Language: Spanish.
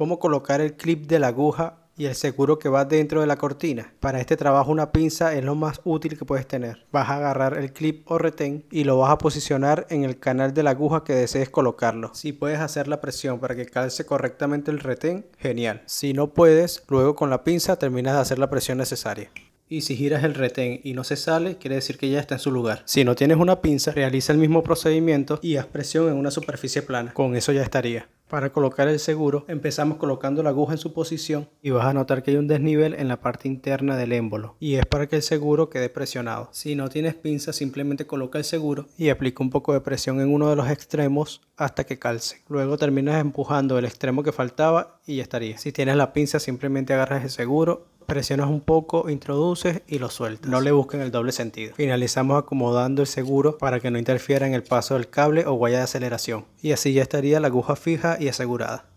cómo colocar el clip de la aguja y el seguro que va dentro de la cortina. Para este trabajo una pinza es lo más útil que puedes tener. Vas a agarrar el clip o retén y lo vas a posicionar en el canal de la aguja que desees colocarlo. Si puedes hacer la presión para que calce correctamente el retén, genial. Si no puedes, luego con la pinza terminas de hacer la presión necesaria y si giras el retén y no se sale, quiere decir que ya está en su lugar. Si no tienes una pinza, realiza el mismo procedimiento y haz presión en una superficie plana. Con eso ya estaría. Para colocar el seguro, empezamos colocando la aguja en su posición y vas a notar que hay un desnivel en la parte interna del émbolo y es para que el seguro quede presionado. Si no tienes pinza, simplemente coloca el seguro y aplica un poco de presión en uno de los extremos hasta que calce. Luego terminas empujando el extremo que faltaba y ya estaría. Si tienes la pinza, simplemente agarras el seguro presionas un poco, introduces y lo sueltas. No le busquen el doble sentido. Finalizamos acomodando el seguro para que no interfiera en el paso del cable o guaya de aceleración. Y así ya estaría la aguja fija y asegurada.